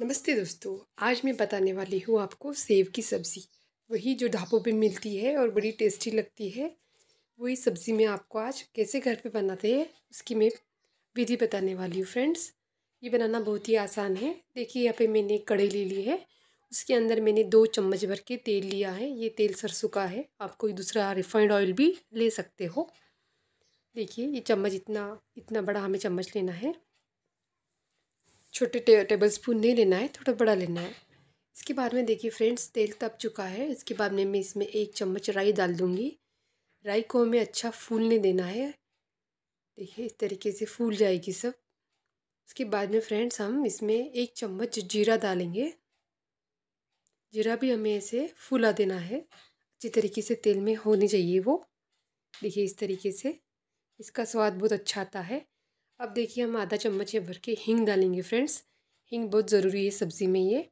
नमस्ते दोस्तों आज मैं बताने वाली हूँ आपको सेब की सब्ज़ी वही जो ढाबों पे मिलती है और बड़ी टेस्टी लगती है वही सब्ज़ी मैं आपको आज कैसे घर पे बनाते हैं उसकी मैं विधि बताने वाली हूँ फ्रेंड्स ये बनाना बहुत ही आसान है देखिए यहाँ पे मैंने एक ले ली है उसके अंदर मैंने दो चम्मच भर के तेल लिया है ये तेल सरसों का है आप कोई दूसरा रिफाइंड ऑयल भी ले सकते हो देखिए ये चम्मच इतना इतना बड़ा हमें चम्मच लेना है छोटे टे, टेबल स्पून नहीं लेना है थोड़ा बड़ा लेना है इसके बाद में देखिए फ्रेंड्स तेल तप चुका है इसके बाद में मैं इसमें एक चम्मच राई डाल दूँगी राई को हमें अच्छा फूलने देना है देखिए इस तरीके से फूल जाएगी सब उसके बाद में फ्रेंड्स हम इसमें एक चम्मच जीरा डालेंगे जीरा भी हमें ऐसे फूला देना है अच्छी तरीके से तेल में होनी चाहिए वो देखिए इस तरीके से इसका स्वाद बहुत अच्छा आता है अब देखिए हम आधा चम्मच ये भर के हींग डालेंगे फ्रेंड्स हींग बहुत ज़रूरी है सब्ज़ी में ये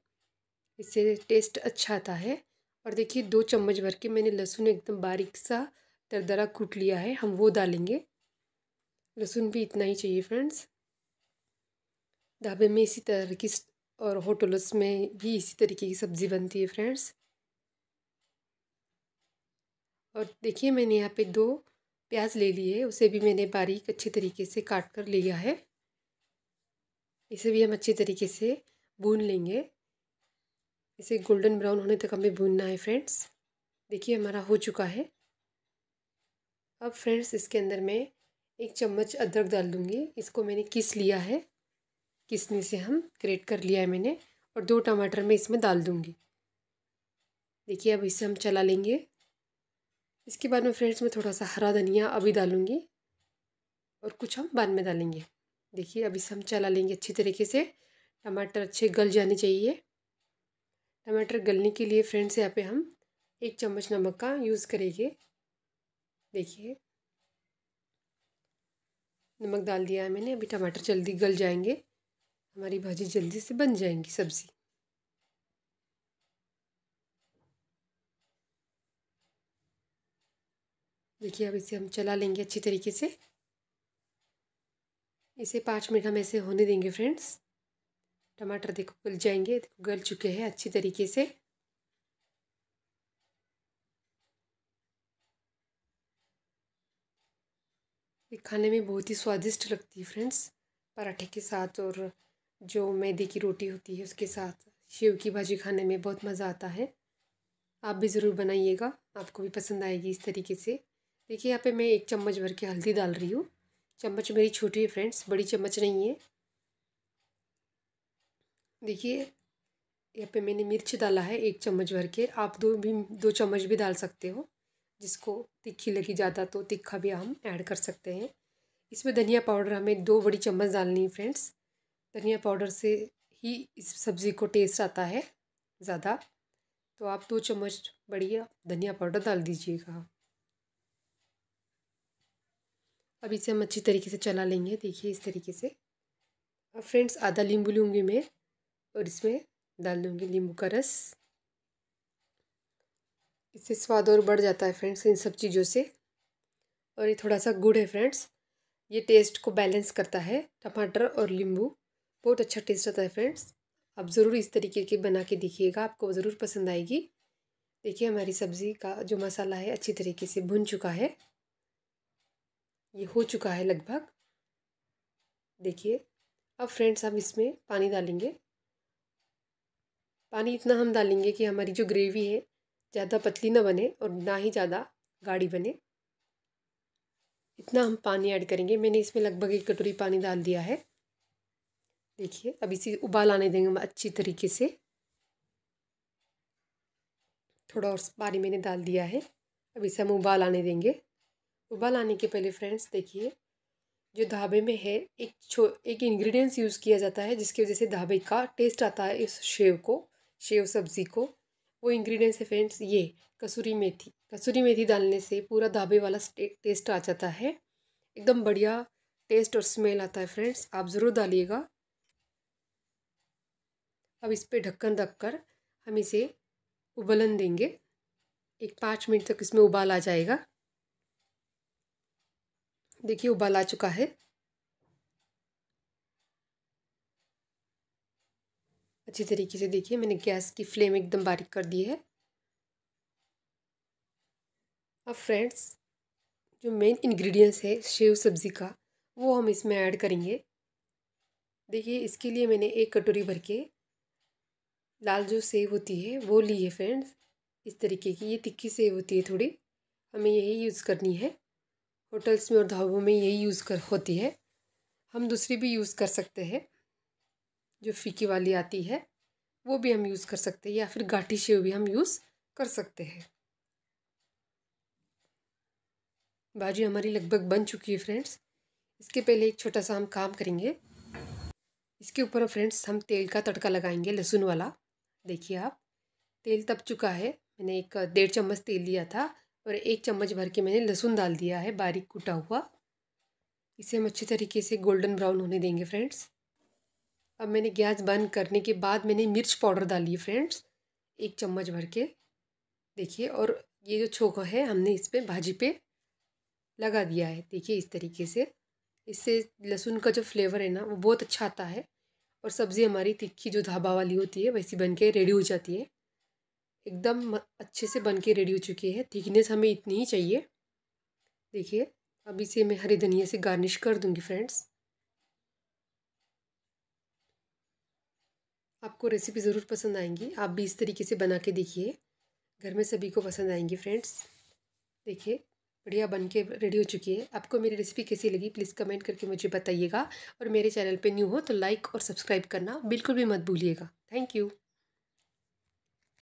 इससे टेस्ट अच्छा आता है और देखिए दो चम्मच भर के मैंने लहसुन एकदम बारीक सा दरदरा कूट लिया है हम वो डालेंगे लहसुन भी इतना ही चाहिए फ्रेंड्स ढाबे में इसी तरह की और होटल्स में भी इसी तरीके की सब्ज़ी बनती है फ्रेंड्स और देखिए मैंने यहाँ पे दो प्याज ले ली है उसे भी मैंने बारीक अच्छे तरीके से काट कर लिया है इसे भी हम अच्छे तरीके से भून लेंगे इसे गोल्डन ब्राउन होने तक हमें भूनना है फ्रेंड्स देखिए हमारा हो चुका है अब फ्रेंड्स इसके अंदर मैं एक चम्मच अदरक डाल दूँगी इसको मैंने किस लिया है किसने से हम ग्रेट कर लिया है मैंने और दो टमाटर मैं इसमें डाल दूँगी देखिए अब इसे हम चला लेंगे इसके बाद में फ्रेंड्स मैं थोड़ा सा हरा धनिया अभी डालूँगी और कुछ हम बाद में डालेंगे देखिए अभी से हम चला लेंगे अच्छी तरीके से टमाटर अच्छे गल जाने चाहिए टमाटर गलने के लिए फ्रेंड्स यहाँ पे हम एक चम्मच नमक का यूज़ करेंगे देखिए नमक डाल दिया है मैंने अभी टमाटर जल्दी गल जाएंगे हमारी भाजी जल्दी से बन जाएंगी सब्ज़ी देखिए अब इसे हम चला लेंगे अच्छी तरीके से इसे पाँच मिनट हम ऐसे होने देंगे फ्रेंड्स टमाटर देखो गल जाएंगे देखो गल चुके हैं अच्छी तरीके से ये खाने में बहुत ही स्वादिष्ट लगती है फ्रेंड्स पराठे के साथ और जो मैदे की रोटी होती है उसके साथ शेव की भाजी खाने में बहुत मज़ा आता है आप भी ज़रूर बनाइएगा आपको भी पसंद आएगी इस तरीके से देखिए यहाँ पे मैं एक चम्मच भर के हल्दी डाल रही हूँ चम्मच मेरी छोटी है फ्रेंड्स बड़ी चम्मच नहीं है देखिए यहाँ पे मैंने मिर्च डाला है एक चम्मच भर के आप दो भी दो चम्मच भी डाल सकते हो जिसको तिखी लगी ज़्यादा तो तिखा भी हम ऐड कर सकते हैं इसमें धनिया पाउडर हमें दो बड़ी चम्मच डालनी है फ्रेंड्स धनिया पाउडर से ही इस सब्ज़ी को टेस्ट आता है ज़्यादा तो आप दो चम्मच बढ़िया धनिया पाउडर डाल दीजिएगा अब इसे हम अच्छी तरीके से चला लेंगे देखिए इस तरीके से अब फ्रेंड्स आधा नींबू लूँगी मैं और इसमें डाल दूँगी नींबू का रस इससे स्वाद और बढ़ जाता है फ्रेंड्स इन सब चीज़ों से और ये थोड़ा सा गुड़ है फ्रेंड्स ये टेस्ट को बैलेंस करता है टमाटर और नींबू बहुत अच्छा टेस्ट आता है फ्रेंड्स आप ज़रूर इस तरीके के बना के देखिएगा आपको ज़रूर पसंद आएगी देखिए हमारी सब्ज़ी का जो मसाला है अच्छी तरीके से भुन चुका है ये हो चुका है लगभग देखिए अब फ्रेंड्स हम इसमें पानी डालेंगे पानी इतना हम डालेंगे कि हमारी जो ग्रेवी है ज़्यादा पतली ना बने और ना ही ज़्यादा गाढ़ी बने इतना हम पानी ऐड करेंगे मैंने इसमें लगभग एक कटोरी पानी डाल दिया है देखिए अब इसे उबाल आने देंगे हम अच्छी तरीके से थोड़ा और पानी मैंने डाल दिया है अब इसे हम उबाल आने देंगे उबाल आने के पहले फ्रेंड्स देखिए जो ढाबे में है एक छो एक इंग्रेडिएंट्स यूज़ किया जाता है जिसकी वजह से ढाबे का टेस्ट आता है इस शेव को शेव सब्ज़ी को वो इंग्रेडिएंट्स है फ्रेंड्स ये कसूरी मेथी कसूरी मेथी डालने से पूरा ढाबे वाला टेस्ट आ जाता है एकदम बढ़िया टेस्ट और स्मेल आता है फ्रेंड्स आप ज़रूर डालिएगा अब इस पर ढक्कन रख कर हम इसे उबलन देंगे एक पाँच मिनट तक इसमें उबाल आ जाएगा देखिए उबाल आ चुका है अच्छी तरीके से देखिए मैंने गैस की फ्लेम एकदम बारीक कर दी है अब फ्रेंड्स जो मेन इंग्रेडिएंट्स है सेव सब्ज़ी का वो हम इसमें ऐड करेंगे देखिए इसके लिए मैंने एक कटोरी भर के लाल जो सेव होती है वो ली है फ्रेंड्स इस तरीके की ये तिखी सेव होती है थोड़ी हमें यही यूज़ करनी है होटल्स में और ढाबों में यही यूज़ कर होती है हम दूसरी भी यूज़ कर सकते हैं जो फीकी वाली आती है वो भी हम यूज़ कर सकते हैं या फिर गाठी सेव भी हम यूज़ कर सकते हैं भाजी हमारी लगभग बन चुकी है फ्रेंड्स इसके पहले एक छोटा सा हम काम करेंगे इसके ऊपर फ्रेंड्स हम तेल का तड़का लगाएंगे लहसुन वाला देखिए आप तेल तप चुका है मैंने एक डेढ़ चम्मच तेल लिया था और एक चम्मच भर के मैंने लहसुन डाल दिया है बारीक कुटा हुआ इसे हम अच्छे तरीके से गोल्डन ब्राउन होने देंगे फ्रेंड्स अब मैंने गैस बंद करने के बाद मैंने मिर्च पाउडर डाली है फ्रेंड्स एक चम्मच भर के देखिए और ये जो छोंका है हमने इस पर भाजी पे लगा दिया है देखिए इस तरीके से इससे लहसुन का जो फ्लेवर है ना वो बहुत अच्छा आता है और सब्ज़ी हमारी तीखी जो धाबा वाली होती है वैसी बन के रेडी हो जाती है एकदम अच्छे से बन के रेडी हो चुकी है थिकनेस हमें इतनी ही चाहिए देखिए अब इसे मैं हरी धनिया से गार्निश कर दूंगी फ्रेंड्स आपको रेसिपी ज़रूर पसंद आएंगी आप भी इस तरीके से बना के देखिए घर में सभी को पसंद आएंगी फ्रेंड्स देखिए बढ़िया बन के रेडी हो चुकी है आपको मेरी रेसिपी कैसी लगी प्लीज़ कमेंट करके मुझे बताइएगा और मेरे चैनल पे न्यू हो तो लाइक और सब्सक्राइब करना बिल्कुल भी मत भूलिएगा थैंक यू